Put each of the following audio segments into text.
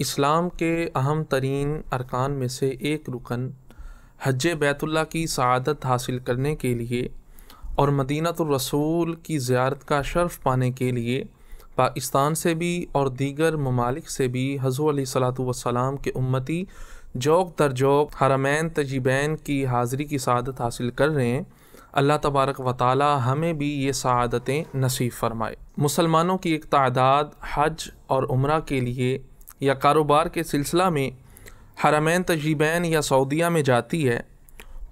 इस्लाम के अहम तरीन अरकान में से एक रुकन हज बैतुल्ला की सआदत हासिल करने के लिए और मदीनत रसूल की ज़्यारत का शर्फ पाने के लिए पाकिस्तान से भी और दीगर ममालिक से भी हजू वसलाम के उम्मती जोक दर जोक हरमैन तजीबैन की हाज़री की शादत हासिल कर रहे हैं अल्लाह तबारक व हमें भी ये शहादतें नसीब फरमाए मुसलमानों की एक तादाद हज और उम्र के लिए या कारोबार के सिलसिला में हरमैन तजीबैन या सऊदिया में जाती है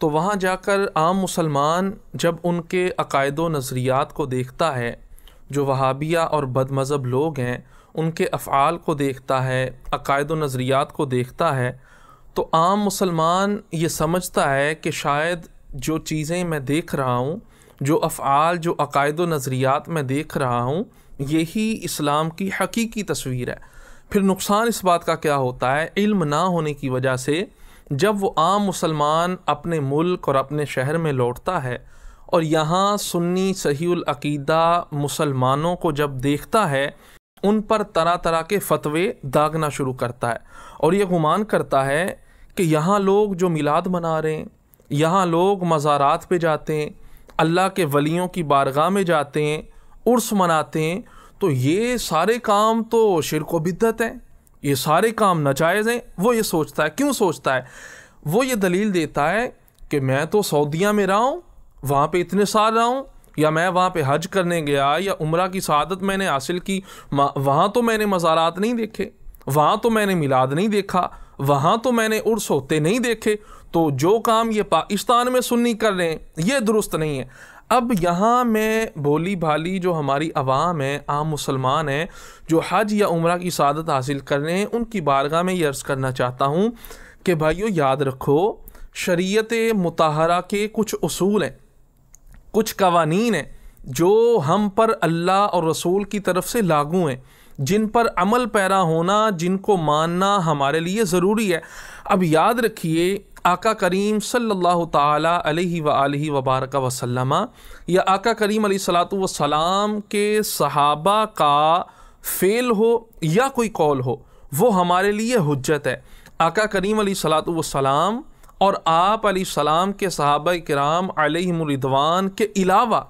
तो वहाँ जाकर आम मुसलमान जब उनके अकायद व नज़रियात को देखता है जो वहाबिया और बदमज़हब लोग हैं उनके अफ़ाल को देखता है अकायद व नज़रियात को देखता है तो आम मुसलमान ये समझता है कि शायद जो चीज़ें मैं देख रहा हूँ जो अफ़ाल जो अकायद व नज़रियात मैं देख रहा हूँ यही इस्लाम की हकीकी तस्वीर है फिर नुकसान इस बात का क्या होता है इल्म ना होने की वजह से जब वो आम मुसलमान अपने मुल्क और अपने शहर में लौटता है और यहाँ सुन्नी सहीदा अकीदा मुसलमानों को जब देखता है उन पर तरह तरह के फतवे दागना शुरू करता है और ये गुमान करता है कि यहाँ लोग जो मिलाद मना रहे हैं यहाँ लोग मज़ारात पे जाते हैं अल्लाह के वलियों की बारगाह में जाते हैं उर्स मनाते हैं तो ये सारे काम तो शिर को बिद्दत हैं ये सारे काम नाजायज़ हैं वो ये सोचता है क्यों सोचता है वो ये दलील देता है कि मैं तो सऊदिया में रहा हूँ वहाँ पर इतने साल रहा हूँ या मैं वहाँ पर हज करने गया या उम्र की शहादत मैंने हासिल की वहाँ तो मैंने मज़ारात नहीं देखे वहाँ तो मैंने मिलाद नहीं देखा वहाँ तो मैंने उर्स होते नहीं देखे तो जो काम ये पाकिस्तान में सुन्नी कर रहे हैं ये दुरुस्त नहीं है अब यहाँ मैं भोली भाली जो हमारी आवाम है आम मुसलमान हैं जो हज या उम्र की शादत हासिल कर रहे हैं उनकी बारगाह में ये अर्ज़ करना चाहता हूँ कि भाइयों याद रखो शरीत मतहरा के कुछ असूल हैं कुछ कवानीन हैं जो हम पर अल्लाह और रसूल की तरफ से लागू हैं जिन पर अमल पैरा होना जिनको मानना हमारे लिए ज़रूरी है अब याद रखिए आका करीम सल्लल्लाहु ताला अलैहि अलैहि वबारक वसल्लम या आका करीम सलाम के सहाबा का फ़ेल हो या कोई कौल हो वो हमारे लिए हजत है आका करीम सलाम और आप सलाम के सहाबा कराम अलहमरिदवान के अलावा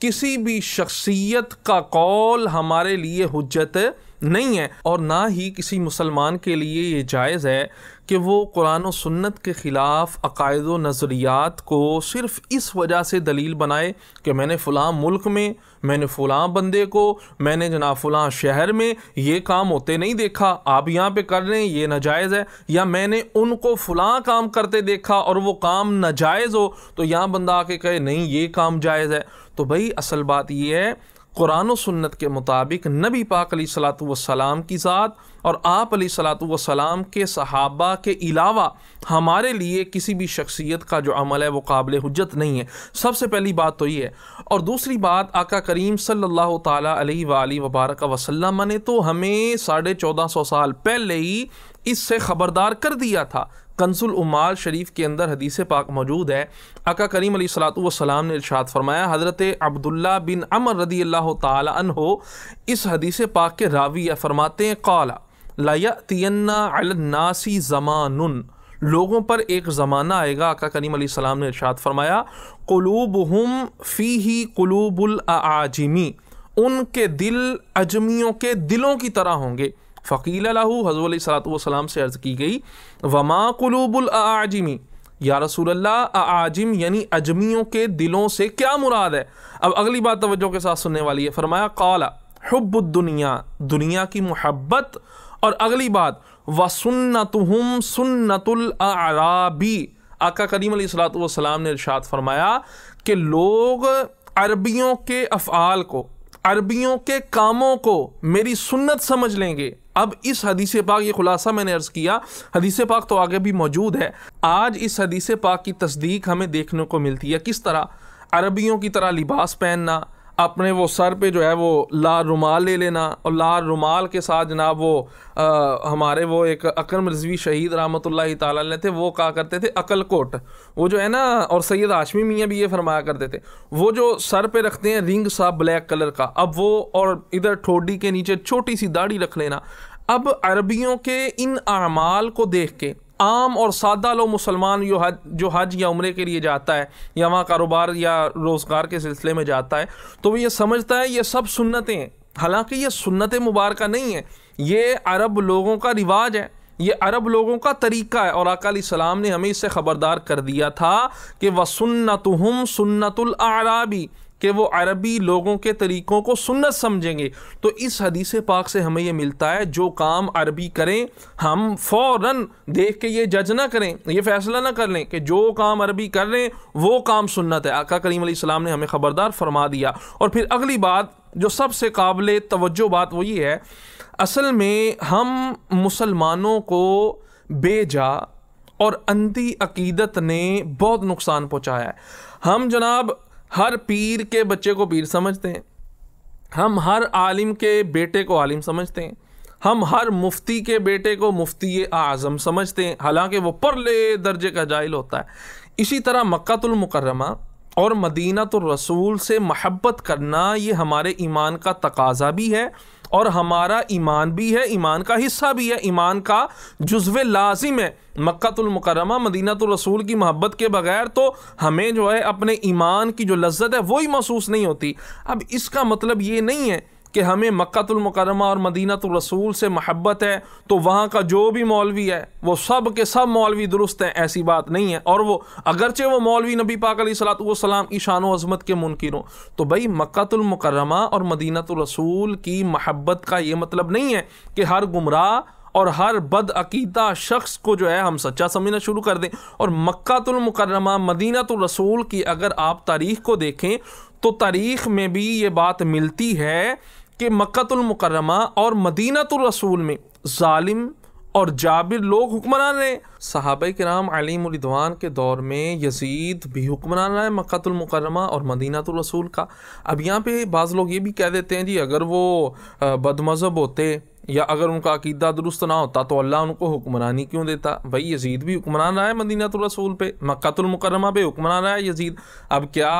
किसी भी शख्सियत का कौल हमारे लिए हजत है नहीं है और ना ही किसी मुसलमान के लिए ये जायज़ है कि वो कुरान और सुन्नत के ख़िलाफ़ अकायद व नज़रियात को सिर्फ़ इस वजह से दलील बनाए कि मैंने फ़लाँ मुल्क में मैंने फ़लाँ बंदे को मैंने जना फ़लाँ शहर में ये काम होते नहीं देखा आप यहाँ पे कर रहे हैं ये नाजायज़ है या मैंने उनको फ़लाँ काम करते देखा और वो काम नाजायज़ हो तो यहाँ बंदा आके कहे नहीं ये काम जायज़ है तो भाई असल बात ये है कुरान सुन्नत के मुताबिक नबी पाक सलाम की ज़ात और आप सलाम के सहाबा के अलावा हमारे लिए किसी भी शख्सियत का जो अमल है वो काबिल हजत नहीं है सबसे पहली बात तो ये है और दूसरी बात आका करीम सल्ला तली वबारक वसलम ने तो हमें साढ़े चौदह सौ साल पहले ही इससे ख़बरदार कर दिया था कंसुल उमाल शरीफ के अंदर हदीस पाक मौजूद है अका करीम सलाम ने इरशाद फरमाया हज़रत अब्दुल्ला बिन अमर रदी अल्लाह तहो इस हदीस पाक के रावी फरमाते हैं कौला लयतना अलनासी ज़मान लोगों पर एक ज़माना आएगा अका करीम सलाम ने इर्शाद फरमाया कलूब हम फ़ी ही कलूबुल आजिमी उनके दिल अजमियों के दिलों की तरह होंगे फ़कील लाहू हज़र सलाम से अर्ज़ की गई वमा आजमी या रसूल आजिम यानी अजमियों के दिलों से क्या मुराद है अब अगली बात तवज्जो के साथ सुनने वाली है फरमाया काला हब्बुद्दुनिया दुनिया की मोहब्बत और अगली बात व सुन्नतुम आराबी आका करीम सलाम ने इरशाद फरमाया कि लोग अरबियों के अफ़ाल को अरबियों के कामों को मेरी सुन्नत समझ लेंगे अब इस हदीस पाक ये खुलासा मैंने अर्ज़ किया हदीस पाक तो आगे भी मौजूद है आज इस हदीस पाक की तस्दीक हमें देखने को मिलती है किस तरह अरबियों की तरह लिबास पहनना अपने वो सर पे जो है वो ला रुमाल ले लेना और ला रुमाल के साथ जनाब वो आ, हमारे वो एक अकरम रजवी शहीद रामत ला थे वो कहा करते थे अकल कोट वो जो है ना और सैयद आशमी मियाँ भी ये फरमाया करते थे वो जो सर पे रखते हैं रिंग सा ब्लैक कलर का अब वो और इधर ठोडी के नीचे छोटी सी दाढ़ी रख लेना अब अरबियों के इन अमाल को देख के आम और सादा लो मुसलमान जो हज जो हज या उम्र के लिए जाता है या वहाँ कारोबार या रोज़गार के सिलसिले में जाता है तो वो ये समझता है ये सब सुन्नतें हैं हालांकि ये सुन्नत मुबारक नहीं है ये अरब लोगों का रिवाज है ये अरब लोगों का तरीका है और अकाली सलाम ने हमें इससे ख़बरदार कर दिया था कि वसन्नत हम सुन्नतुल आराबी कि वो अरबी लोगों के तरीक़ों को सुन्नत समझेंगे तो इस हदीस पाक से हमें ये मिलता है जो काम अरबी करें हम फ़ौर देख के ये जज ना करें ये फ़ैसला ना कर लें कि जो काम अरबी कर लें वो काम सुन्नत है आका करीम सलाम ने हमें ख़बरदार फरमा दिया और फिर अगली बात जो सबसे काबिल तवज्जो बात वो ये है असल में हम मुसलमानों को बेजा और अंधी अकीदत ने बहुत नुकसान पहुँचाया है हम जनाब हर पीर के बच्चे को पीर समझते हैं हम हर आलिम के बेटे को आलिम समझते हैं हम हर मुफ्ती के बेटे को मुफ्ती आज़म समझते हैं हालांकि वो परले दर्जे का जाहिल होता है इसी तरह मक्तुलमकरमा और मदीना रसूल से महब्बत करना ये हमारे ईमान का तकाजा भी है और हमारा ईमान भी है ईमान का हिस्सा भी है ईमान का जुज्व लाजिम है मक्तुलमकरमा तो रसूल की मोहब्बत के बगैर तो हमें जो है अपने ईमान की जो लज्जत है वही महसूस नहीं होती अब इसका मतलब ये नहीं है कि हमें मक्तुलमकरमा और मदीनत रसूल से महब्बत है तो वहाँ का जो भी मौलवी है वो सब के सब मौलवी दुरुस्त हैं ऐसी बात नहीं है और वो अगरचे वो मौलवी नबी पाक सलाम की शान अजमत के मुनकिन हो तो भाई मक्तुलमकरमा और मदीनत रसूल की महब्बत का ये मतलब नहीं है कि हर गुमराह और हर बद शख्स को जो है हम सच्चा समझना शुरू कर दें और मक्तुलमकरमा मदीनत रसूल की अगर आप तारीख को देखें तो तारीख में भी ये बात मिलती है कि मक्तुलमकरमा और मदीनतरसूल में ालिम और जाबिर लोग हुक्मरान रहे साहब के नाम रिदवान के दौर में यजीद भी हुक्मरान रहा है मक्तुलमकरमा और मदीनतरसूल का अब यहाँ पे बाज़ लोग ये भी कह देते हैं जी अगर वो बदमज़हब होते या अगर उनका अकीदा दुरुस्त ना होता तो अल्लाह उनको हुक्मरानी क्यों देता भाई यजीद भी हुक्मरान रहा है मदीना तो रसूल पे मक्तुलमकरमा पे हुक्मरान रहा है यजीद अब क्या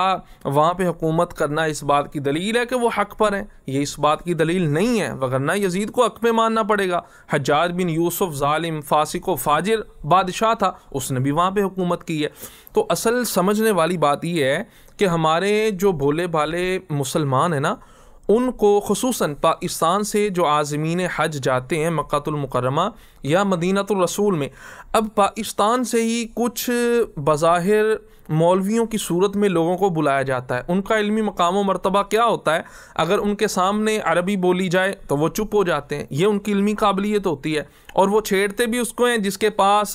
वहाँ पे हुकूमत करना इस बात की दलील है कि वो हक पर है ये इस बात की दलील नहीं है वगरना यजीद को हक में मानना पड़ेगा हजार बिन यूसुफ ालिम फासिक फाजिर बादशाह था उसने भी वहाँ पर हुकूमत की है तो असल समझने वाली बात यह है कि हमारे जो भोले भाले मुसलमान हैं ना उनको खसूस पाकिस्तान से जो आज़मीन हज जाते हैं मक्तुलमकरमा या मदीनतरसूल में अब पाकिस्तान से ही कुछ बज़ाहिर मौलवियों की सूरत में लोगों को बुलाया जाता है उनका इलमी मकाम व मरतबा क्या होता है अगर उनके सामने अरबी बोली जाए तो वह चुप हो जाते हैं ये उनकी इलमी काबिलियत होती है और वो छेड़ते भी उसको हैं जिसके पास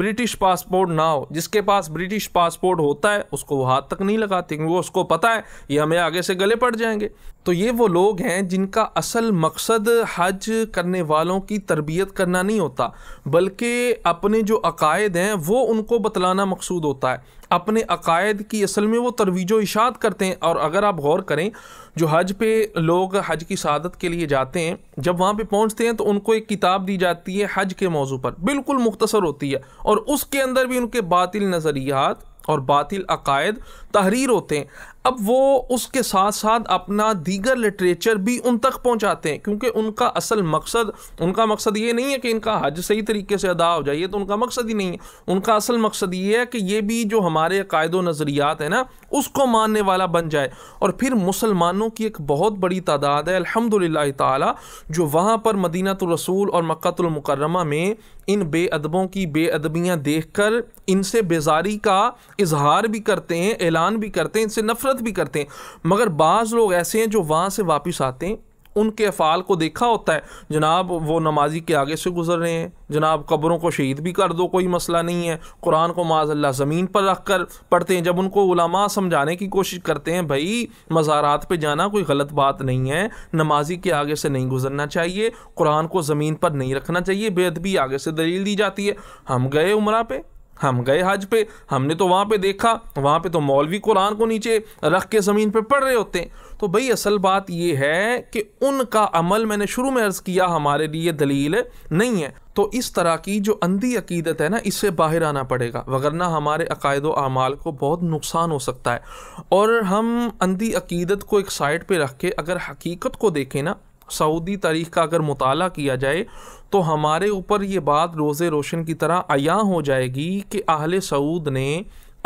ब्रिटिश पासपोर्ट ना हो जिसके पास ब्रिटिश पासपोर्ट होता है उसको वो हाथ तक नहीं लगाते वो उसको पता है ये हमें आगे से गले पड़ जाएंगे तो ये वो लोग हैं जिनका असल मकसद हज करने वालों की तरबियत करना नहीं होता बल्कि अपने जो अकायद हैं वो उनको बतलाना मकसूद होता है अपने अकायद की असल में वो तरवीजो इशात करते हैं और अगर आप गौर करें जो हज पे लोग हज की शादत के लिए जाते हैं जब वहाँ पे पहुँचते हैं तो उनको एक किताब दी जाती है हज के मौजू पर बिल्कुल मुख्तसर होती है और उसके अंदर भी उनके बातिल नज़रियात और बातिल अकायद तहरीर होते हैं अब वो उसके साथ साथ अपना दीगर लिटरेचर भी उन तक पहुंचाते हैं क्योंकि उनका असल मकसद उनका मकसद ये नहीं है कि इनका हज सही तरीके से अदा हो जाए तो उनका मकसद ही नहीं है उनका असल मकसद ये है कि ये भी जो हमारे कायद व नज़रियात हैं ना उसको मानने वाला बन जाए और फिर मुसलमानों की एक बहुत बड़ी तादाद है अलहमदिल्ला ताली जो वहाँ पर तो रसूल और मक्तुलमकरमा में इन बेअदबों की बेअदबियाँ देख कर इनसे बेजारी का इजहार भी करते हैं ऐलान भी करते हैं इनसे नफरत गलत भी करते हैं मगर बाज़ लोग ऐसे हैं जो वहाँ से वापस आते हैं उनके अफ़ाल को देखा होता है जनाब वो नमाजी के आगे से गुजर रहे हैं जनाब कब्रों को शहीद भी कर दो कोई मसला नहीं है कुरान को माजल्ला ज़मीन पर रख कर पढ़ते हैं जब उनको उलमा समझाने की कोशिश करते हैं भाई मज़ारात पर जाना कोई गलत बात नहीं है नमाजी के आगे से नहीं गुजरना चाहिए कुरान को ज़मीन पर नहीं रखना चाहिए बेदबी आगे से दलील दी जाती है हम गए उम्र पर हम गए हज पे हमने तो वहाँ पे देखा वहाँ पे तो मौलवी कुरान को नीचे रख के ज़मीन पे पढ़ रहे होते हैं तो भाई असल बात ये है कि उनका अमल मैंने शुरू में अर्ज़ किया हमारे लिए दलील नहीं है तो इस तरह की जो अंधी अकीदत है ना इससे बाहर आना पड़ेगा वगरना हमारे अकायद अमाल को बहुत नुकसान हो सकता है और हम अंधी अकीदत को एक साइड पे रख के अगर हकीकत को देखें ना सऊदी तारीख़ का अगर मुताल किया जाए तो हमारे ऊपर ये बात रोज़े रोशन की तरह अया हो जाएगी कि आहल सऊद ने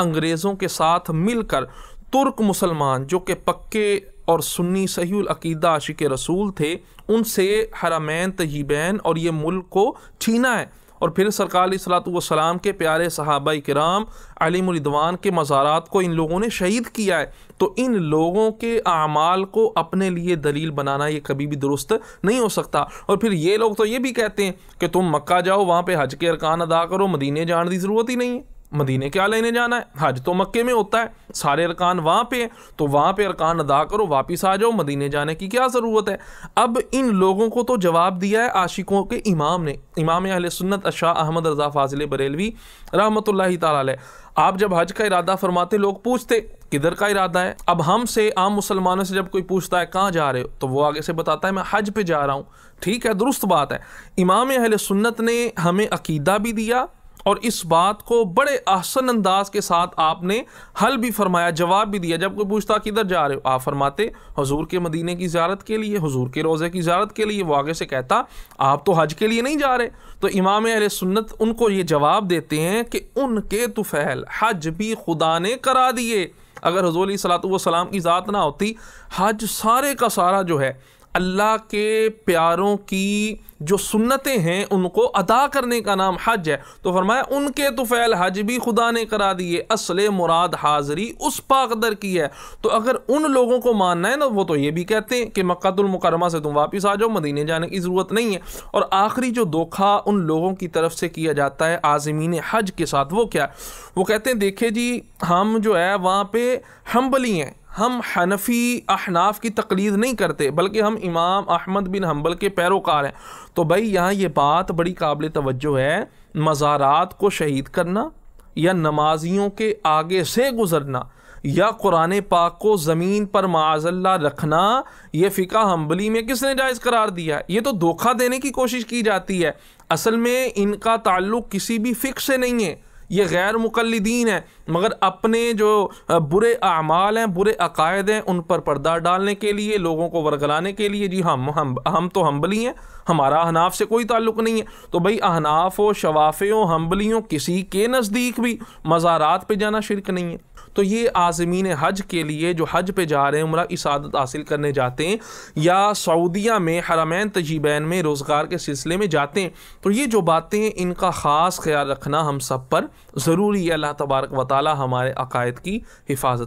अंग्रेज़ों के साथ मिलकर तुर्क मुसलमान जो कि पक्के और सुन्नी सहील अकीदा आशिक रसूल थे उनसे हरामैन तहीबैन और ये मुल्क को छीना है और फिर सरकार सलातम के प्यारे सहाबा कराम अलीमरिदवान के मज़ारात को इन लोगों ने शहीद किया है तो इन लोगों के अमाल को अपने लिए दलील बनाना ये कभी भी दुरुस्त नहीं हो सकता और फिर ये लोग तो ये भी कहते हैं कि तुम मक्का जाओ वहाँ पर हज के अरकान अदा करो मदीने जाने की ज़रूरत ही नहीं है मदीने के लेने जाना है हज तो मक्के में होता है सारे अरकान वहाँ पे हैं तो वहाँ पे अरकान अदा करो वापस आ जाओ मदीने जाने की क्या ज़रूरत है अब इन लोगों को तो जवाब दिया है आशिकों के इमाम ने इमाम अहल सुन्नत अशा अहमद रज़ा फाजिल बरेलवी रहमत ताल आप जब हज का इरादा फरमाते लोग पूछते किधर का इरादा है अब हमसे आम मुसलमानों से जब कोई पूछता है कहाँ जा रहे हो तो वो आगे से बताता है मैं हज पे जा रहा हूँ ठीक है दुरुस्त बात है इमाम अहल सुन्नत ने हमें अकीदा भी दिया और इस बात को बड़े आसन अंदाज के साथ आपने हल भी फरमाया जवाब भी दिया जब कोई पूछता किधर जा रहे हो आप फरमाते हजूर के मदीने की ज्यारत के लिए हजूर के रोज़े की ज्यारत के लिए वो आगे से कहता आप तो हज के लिए नहीं जा रहे तो इमाम अल सुन्नत उनको ये जवाब देते हैं कि उनके तुफैल तो हज भी खुदा ने करा दिए अगर हजूर सलात वसलाम की ज़ात ना होती हज सारे का सारा जो है अल्लाह के प्यारों की जो सुन्नतें हैं उनको अदा करने का नाम हज है तो फरमाया उनके तो फ़ैल हज भी खुदा ने करा दिए असल मुराद हाज़री उस पाकदर की है तो अगर उन लोगों को मानना है ना वो तो ये भी कहते हैं कि मक्तुलमकरमा से तुम वापस आ जाओ मदीने जाने की ज़रूरत नहीं है और आखिरी जो धोखा उन लोगों की तरफ से किया जाता है आज़मीन हज के साथ वो क्या वो कहते हैं देखे जी हम जो है वहाँ पर हम्बली हैं हम हनफी अहनाफ की तकलीद नहीं करते बल्कि हम इमाम अहमद बिन हम्बल के पैरोकार हैं तो भाई यहाँ ये बात बड़ी काबिल तवज्जो है मज़ारात को शहीद करना या नमाजियों के आगे से गुज़रना या कुरान पाक को ज़मीन पर माजल्ला रखना ये फ़िका हम्बली में किसने जायज़ करार दिया है ये तो धोखा देने की कोशिश की जाती है असल में इनका ताल्लुक़ किसी भी फ़िक से नहीं है ये गैर मुकलदीन हैं मगर अपने जो बुरे अमाल हैं बुरे अकायद हैं उन पर पर्दा डालने के लिए लोगों को वरगलाने के लिए जी हाँ, हम हम हम तो हम्बली हैं हमारा अहनाफ से कोई ताल्लुक नहीं है तो भाई अहनाफ हो हम्बली हम्बलियों किसी के नज़दीक भी मज़ारात पर जाना शिरक नहीं है तो ये आज़मीन हज के लिए जो हज पे जा रहे हैं उम्र शादत हासिल करने जाते हैं या सऊदिया में हरामैन तजीबैन में रोज़गार के सिलसिले में जाते हैं तो ये जो बातें हैं इनका ख़ास ख्याल रखना हम सब पर ज़रूरी है अल्लाह तबारक वाली हमारे अकायद की हिफाजत